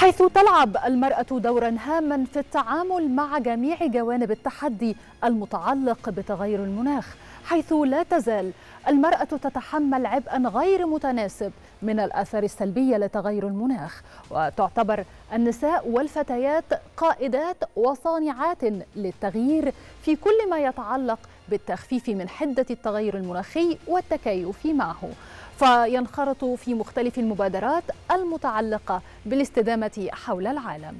حيث تلعب المرأة دورا هاما في التعامل مع جميع جوانب التحدي المتعلق بتغير المناخ حيث لا تزال المرأة تتحمل عبئا غير متناسب من الآثار السلبية لتغير المناخ وتعتبر النساء والفتيات قائدات وصانعات للتغيير في كل ما يتعلق بالتخفيف من حدة التغير المناخي والتكيف معه فينخرط في مختلف المبادرات المتعلقة بالاستدامة حول العالم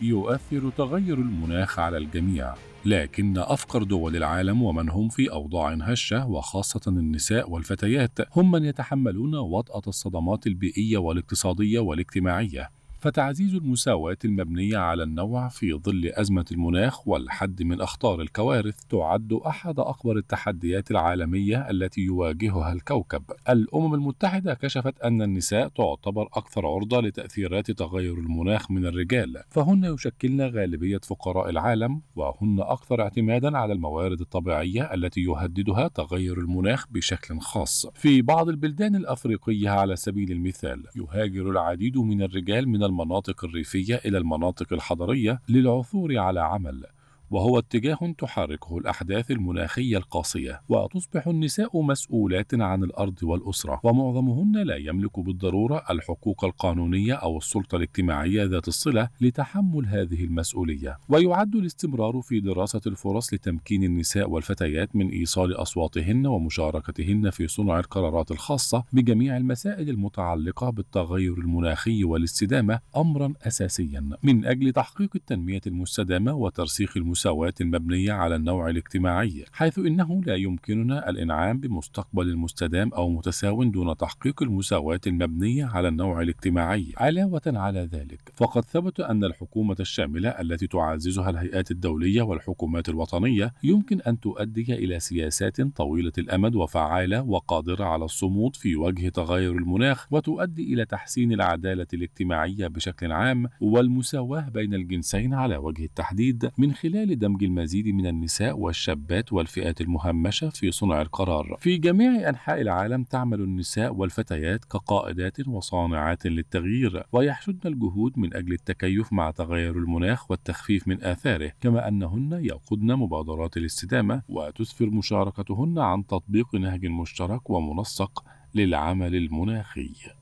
يؤثر تغير المناخ على الجميع لكن أفقر دول العالم ومن هم في أوضاع هشة وخاصة النساء والفتيات هم من يتحملون وطأة الصدمات البيئية والاقتصادية والاجتماعية فتعزيز المساواة المبنية على النوع في ظل أزمة المناخ والحد من أخطار الكوارث تعد أحد أكبر التحديات العالمية التي يواجهها الكوكب. الأمم المتحدة كشفت أن النساء تعتبر أكثر عرضة لتأثيرات تغير المناخ من الرجال، فهن يشكلن غالبية فقراء العالم وهن أكثر اعتمادا على الموارد الطبيعية التي يهددها تغير المناخ بشكل خاص. في بعض البلدان الأفريقية على سبيل المثال، يهاجر العديد من الرجال من المناطق الريفية إلى المناطق الحضرية للعثور على عمل وهو اتجاه تحركه الأحداث المناخية القاسية وتصبح النساء مسؤولات عن الأرض والأسرة ومعظمهن لا يملك بالضرورة الحقوق القانونية أو السلطة الاجتماعية ذات الصلة لتحمل هذه المسؤولية ويعد الاستمرار في دراسة الفرص لتمكين النساء والفتيات من إيصال أصواتهن ومشاركتهن في صنع القرارات الخاصة بجميع المسائل المتعلقة بالتغير المناخي والاستدامة أمرا أساسيا من أجل تحقيق التنمية المستدامة وترسيخ المستدامة المساواة المبنية على النوع الاجتماعي حيث إنه لا يمكننا الإنعام بمستقبل مستدام أو متساو دون تحقيق المساواة المبنية على النوع الاجتماعي علاوة على ذلك فقد ثبت أن الحكومة الشاملة التي تعززها الهيئات الدولية والحكومات الوطنية يمكن أن تؤدي إلى سياسات طويلة الأمد وفعالة وقادرة على الصمود في وجه تغير المناخ وتؤدي إلى تحسين العدالة الاجتماعية بشكل عام والمساواة بين الجنسين على وجه التحديد من خلال لدمج المزيد من النساء والشابات والفئات المهمشة في صنع القرار. في جميع أنحاء العالم تعمل النساء والفتيات كقائدات وصانعات للتغيير، ويحشدن الجهود من أجل التكيف مع تغير المناخ والتخفيف من آثاره، كما أنهن يقودن مبادرات الاستدامة، وتسفر مشاركتهن عن تطبيق نهج مشترك ومنسق للعمل المناخي.